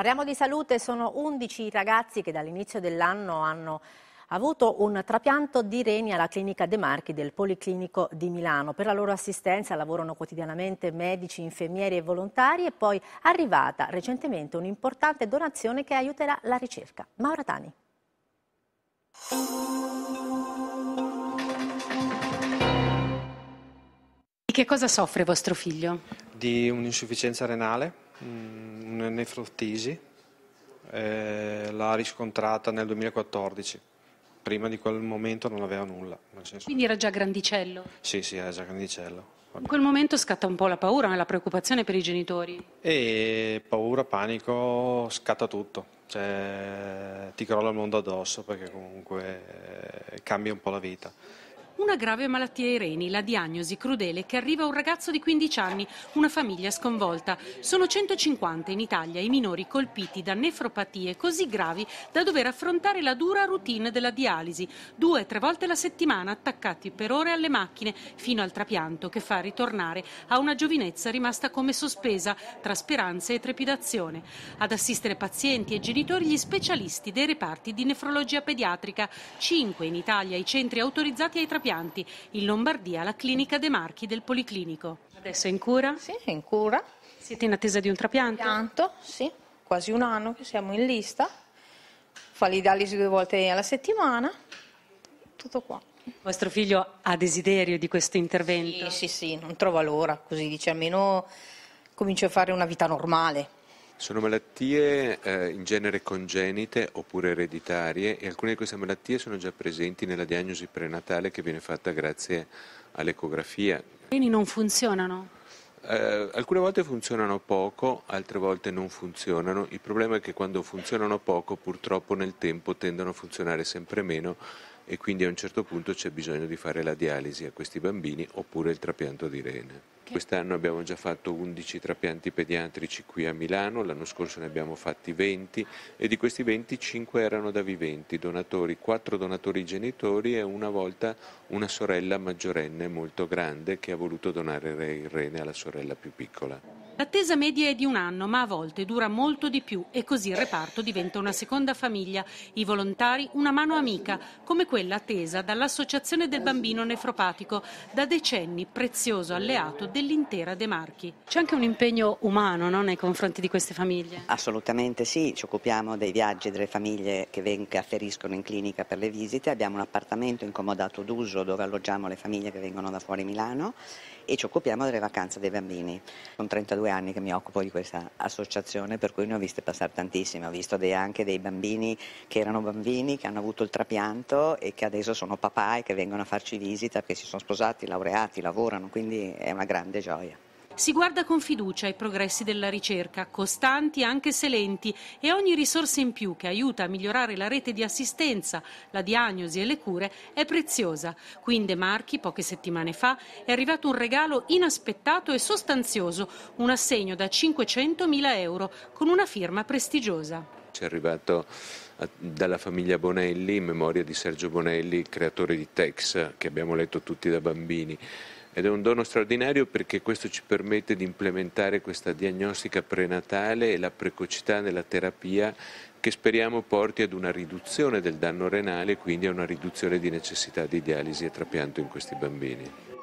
Parliamo di salute, sono 11 ragazzi che dall'inizio dell'anno hanno avuto un trapianto di reni alla clinica De Marchi del Policlinico di Milano. Per la loro assistenza lavorano quotidianamente medici, infermieri e volontari e poi è arrivata recentemente un'importante donazione che aiuterà la ricerca. Maura Tani. Di che cosa soffre vostro figlio? Di un'insufficienza renale. Mm una nefrotisi, eh, l'ha riscontrata nel 2014. Prima di quel momento non aveva nulla. Quindi era già grandicello? Sì, sì, era già grandicello. In quel momento scatta un po' la paura, la preoccupazione per i genitori. E paura, panico, scatta tutto. Cioè, ti crolla il mondo addosso perché comunque eh, cambia un po' la vita. Una grave malattia ai reni, la diagnosi crudele che arriva a un ragazzo di 15 anni, una famiglia sconvolta. Sono 150 in Italia i minori colpiti da nefropatie così gravi da dover affrontare la dura routine della dialisi, due o tre volte la settimana attaccati per ore alle macchine fino al trapianto che fa ritornare a una giovinezza rimasta come sospesa tra speranze e trepidazione. Ad assistere pazienti e genitori gli specialisti dei reparti di nefrologia pediatrica, cinque in Italia i centri autorizzati ai trapianti trapianti, in Lombardia la Clinica De Marchi del Policlinico. Adesso è in cura? Sì, è in cura. Siete in attesa di un trapianto? Trapianto, sì, quasi un anno che siamo in lista. Fa l'idalisi due volte alla settimana, tutto qua. Vostro figlio ha desiderio di questo intervento? Sì, sì, sì, non trova l'ora, così dice almeno comincio a fare una vita normale. Sono malattie eh, in genere congenite oppure ereditarie e alcune di queste malattie sono già presenti nella diagnosi prenatale che viene fatta grazie all'ecografia. Quindi non funzionano? Eh, alcune volte funzionano poco, altre volte non funzionano. Il problema è che quando funzionano poco, purtroppo nel tempo tendono a funzionare sempre meno e quindi a un certo punto c'è bisogno di fare la dialisi a questi bambini oppure il trapianto di rene. Okay. Quest'anno abbiamo già fatto 11 trapianti pediatrici qui a Milano, l'anno scorso ne abbiamo fatti 20 e di questi 20 5 erano da viventi, donatori, 4 donatori genitori e una volta una sorella maggiorenne molto grande che ha voluto donare il rene alla sorella più piccola. L'attesa media è di un anno, ma a volte dura molto di più e così il reparto diventa una seconda famiglia. I volontari una mano amica, come quella attesa dall'Associazione del Bambino Nefropatico, da decenni prezioso alleato dell'intera De Marchi. C'è anche un impegno umano no, nei confronti di queste famiglie? Assolutamente sì, ci occupiamo dei viaggi delle famiglie che, ven- che afferiscono in clinica per le visite, abbiamo un appartamento incomodato d'uso dove alloggiamo le famiglie che vengono da fuori Milano e ci occupiamo delle vacanze dei bambini. Con 32 anni che mi occupo di questa associazione, per cui ne ho viste passare tantissime. Ho visto dei, anche dei bambini che erano bambini, che hanno avuto il trapianto e che adesso sono papà e che vengono a farci visita, che si sono sposati, laureati, lavorano, quindi è una grande gioia. Si guarda con fiducia ai progressi della ricerca, costanti anche se lenti, e ogni risorsa in più che aiuta a migliorare la rete di assistenza, la diagnosi e le cure è preziosa. Qui in De Marchi, poche settimane fa, è arrivato un regalo inaspettato e sostanzioso, un assegno da 500.000 euro con una firma prestigiosa. Ci è arrivato eh, dalla famiglia Bonelli, in memoria di Sergio Bonelli, creatore di Tex, che abbiamo letto tutti da bambini ed è un dono straordinario perché questo ci permette di implementare questa diagnostica prenatale e la precocità nella terapia che speriamo porti ad una riduzione del danno renale e quindi a una riduzione di necessità di dialisi e trapianto in questi bambini.